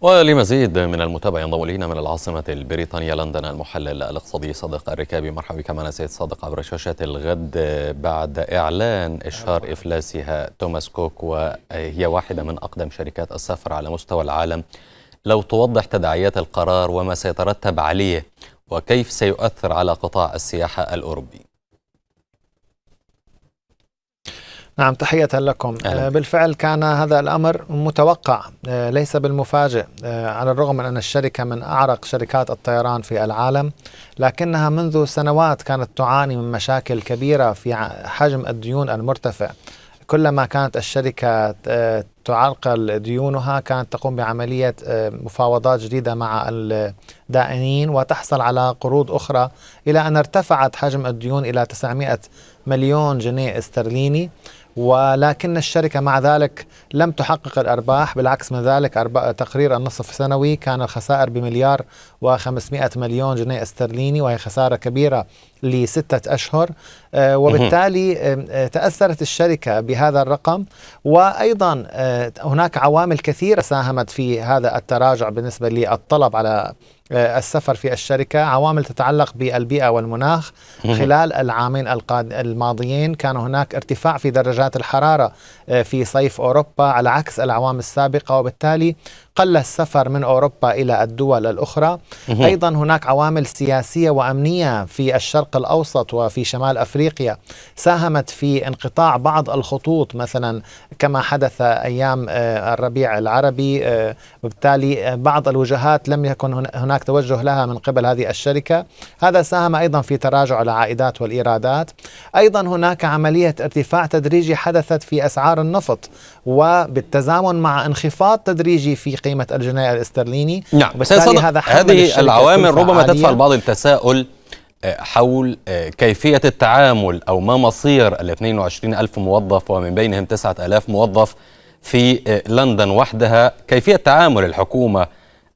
ولمزيد من المتابع ينضم الينا من العاصمة البريطانية لندن المحلل الاقتصادي صادق الركابي مرحبا بك معنا سيد صادق عبر شاشة الغد بعد إعلان إشهار إفلاسها توماس كوك وهي واحدة من أقدم شركات السفر على مستوى العالم لو توضح تداعيات القرار وما سيترتب عليه وكيف سيؤثر على قطاع السياحة الأوروبي نعم تحية لكم أهلا. آه، بالفعل كان هذا الأمر متوقع آه، ليس بالمفاجئ آه، على الرغم من أن الشركة من أعرق شركات الطيران في العالم لكنها منذ سنوات كانت تعاني من مشاكل كبيرة في حجم الديون المرتفع كلما كانت الشركة تعرقل ديونها كانت تقوم بعملية مفاوضات جديدة مع الدائنين وتحصل على قروض أخرى إلى أن ارتفعت حجم الديون إلى 900 مليون جنيه استرليني ولكن الشركة مع ذلك لم تحقق الأرباح بالعكس من ذلك تقرير النصف السنوي كان الخسائر بمليار و500 مليون جنيه استرليني وهي خسارة كبيرة لستة أشهر آه، وبالتالي آه، تأثرت الشركة بهذا الرقم وأيضا آه، هناك عوامل كثيرة ساهمت في هذا التراجع بالنسبة للطلب على آه، السفر في الشركة عوامل تتعلق بالبيئة والمناخ خلال العامين الماضيين كان هناك ارتفاع في درجات الحرارة آه، في صيف أوروبا على عكس الأعوام السابقة وبالتالي قل السفر من أوروبا إلى الدول الأخرى أيضا هناك عوامل سياسية وأمنية في الشرق الأوسط وفي شمال أفريقيا ساهمت في انقطاع بعض الخطوط مثلا كما حدث أيام آه، الربيع العربي آه، وبالتالي آه، بعض الوجهات لم يكن هناك توجه لها من قبل هذه الشركة هذا ساهم أيضا في تراجع العائدات والإيرادات أيضا هناك عملية ارتفاع تدريجي حدثت في أسعار النفط وبالتزامن مع انخفاض تدريجي في قيمه الجنيه الاسترليني نعم بس هذا هذه العوامل ربما تدفع البعض التساؤل آه، حول آه، كيفية التعامل أو ما مصير ال 22 ألف موظف ومن بينهم 9000 موظف في آه، لندن وحدها كيفية تعامل الحكومة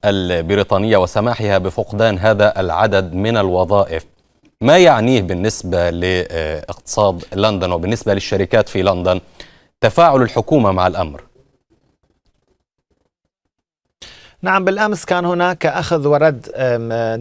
البريطانية وسماحها بفقدان هذا العدد من الوظائف ما يعنيه بالنسبة لاقتصاد لندن وبالنسبة للشركات في لندن تفاعل الحكومة مع الأمر نعم بالامس كان هناك اخذ ورد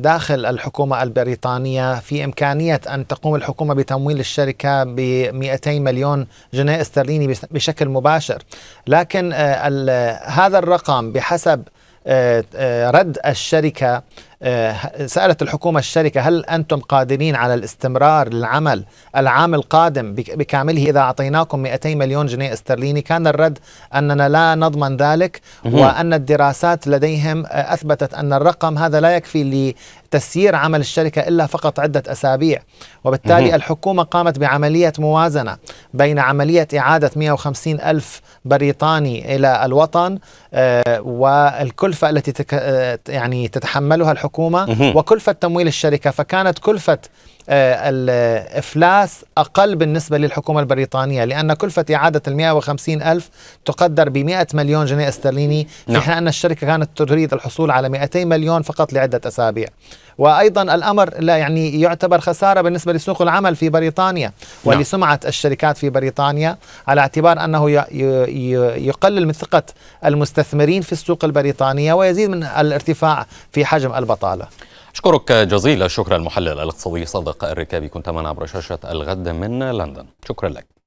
داخل الحكومه البريطانيه في امكانيه ان تقوم الحكومه بتمويل الشركه ب 200 مليون جنيه استرليني بشكل مباشر لكن أه، هذا الرقم بحسب أه، أه، رد الشركه آه، سألت الحكومة الشركة هل أنتم قادرين على الاستمرار للعمل العام القادم بكامله إذا أعطيناكم 200 مليون جنيه استرليني كان الرد أننا لا نضمن ذلك وأن الدراسات لديهم أثبتت أن الرقم هذا لا يكفي تسيير عمل الشركة إلا فقط عدة أسابيع وبالتالي الحكومة قامت بعملية موازنة بين عملية إعادة 150 ألف بريطاني إلى الوطن آه، والكلفة التي آه، يعني تتحملها الحكومة الحكومة وكلفة تمويل الشركة فكانت كلفة آه، الإفلاس أقل بالنسبة للحكومة البريطانية لأن كلفة إعادة ال 150 ألف تقدر ب 100 مليون جنيه استرليني في نعم. حين أن الشركة كانت تريد الحصول على 200 مليون فقط لعدة أسابيع وأيضا الأمر لا يعني يعتبر خسارة بالنسبة لسوق العمل في بريطانيا نعم. ولسمعة الشركات في بريطانيا على اعتبار أنه يقلل من ثقة المستثمرين في السوق البريطانية ويزيد من الارتفاع في حجم البطالة أشكرك جزيل الشكر المحلل الاقتصادي صادق الركابي كنت معنا عبر شاشة الغد من لندن شكرا لك